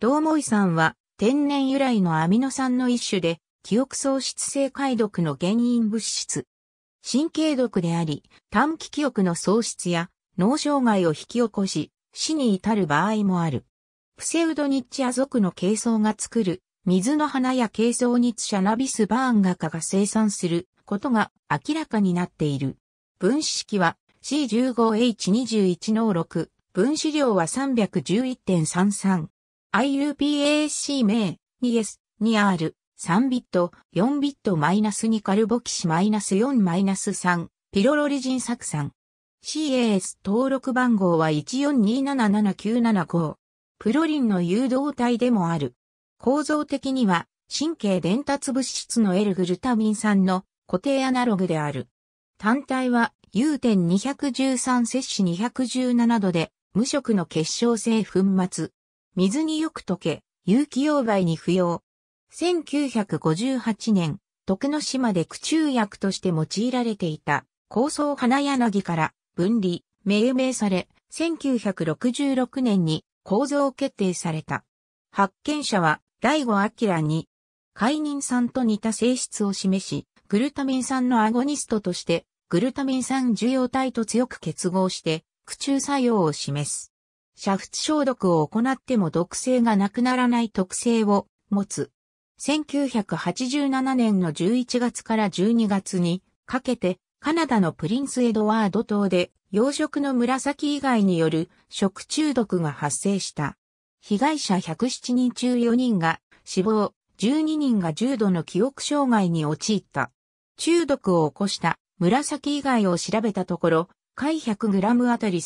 ドーモイ酸は天然由来のアミノ酸の一種で、記憶喪失性解毒の原因物質。神経毒であり、短期記憶の喪失や脳障害を引き起こし、死に至る場合もある。プセウドニッチア族の珪装が作る、水の花や珪装ニッチャナビスバーンガカが生産することが明らかになっている。分子式は C15H21 の6、分子量は311.33。IUPAC 名 2S、2R、3ビット、4ビットマイナス -2 カルボキシマイナス -4-3、ピロロリジン酢酸。CAS 登録番号は142777975。プロリンの誘導体でもある。構造的には神経伝達物質の L グルタミン酸の固定アナログである。単体は U.213 摂氏217度で無色の結晶性粉末、水によく溶け、有機溶媒に不要。1958年、徳之島で苦虫薬として用いられていた、高層花柳から分離、命名され、1966年に構造決定された。発見者は、第五明に、海人酸と似た性質を示し、グルタミン酸のアゴニストとして、グルタミン酸受容体と強く結合して、苦虫作用を示す。煮沸消毒を行っても毒性がなくならない特性を持つ。1987年の11月から12月にかけてカナダのプリンスエドワード島で養殖の紫以外による食中毒が発生した。被害者107人中4人が死亡、12人が重度の記憶障害に陥った。中毒を起こした紫以外を調べたところ、回 100g あたり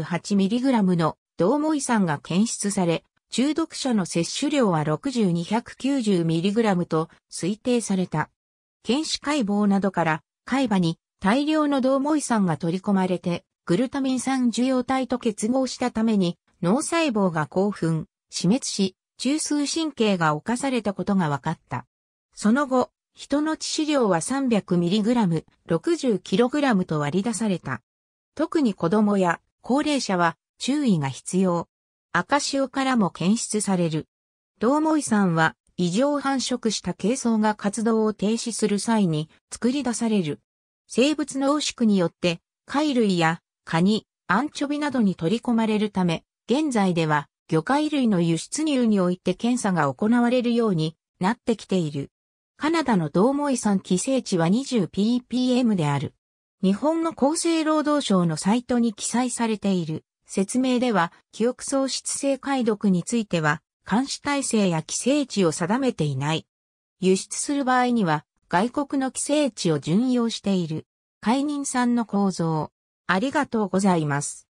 31128mg の同モイ酸が検出され、中毒者の摂取量は 6290mg と推定された。検視解剖などから、海馬に大量の同モイ酸が取り込まれて、グルタミン酸受容体と結合したために、脳細胞が興奮、死滅し、中枢神経が侵されたことが分かった。その後、人の致死量は 300mg、60kg と割り出された。特に子供や高齢者は注意が必要。赤潮からも検出される。ドウモイ酸は異常繁殖した軽層が活動を停止する際に作り出される。生物濃縮によって貝類やカニ、アンチョビなどに取り込まれるため、現在では魚介類の輸出入において検査が行われるようになってきている。カナダの道モイ産規制値は 20ppm である。日本の厚生労働省のサイトに記載されている説明では、記憶喪失性解読については、監視体制や規制値を定めていない。輸出する場合には、外国の規制値を準用している。解任んの構造。ありがとうございます。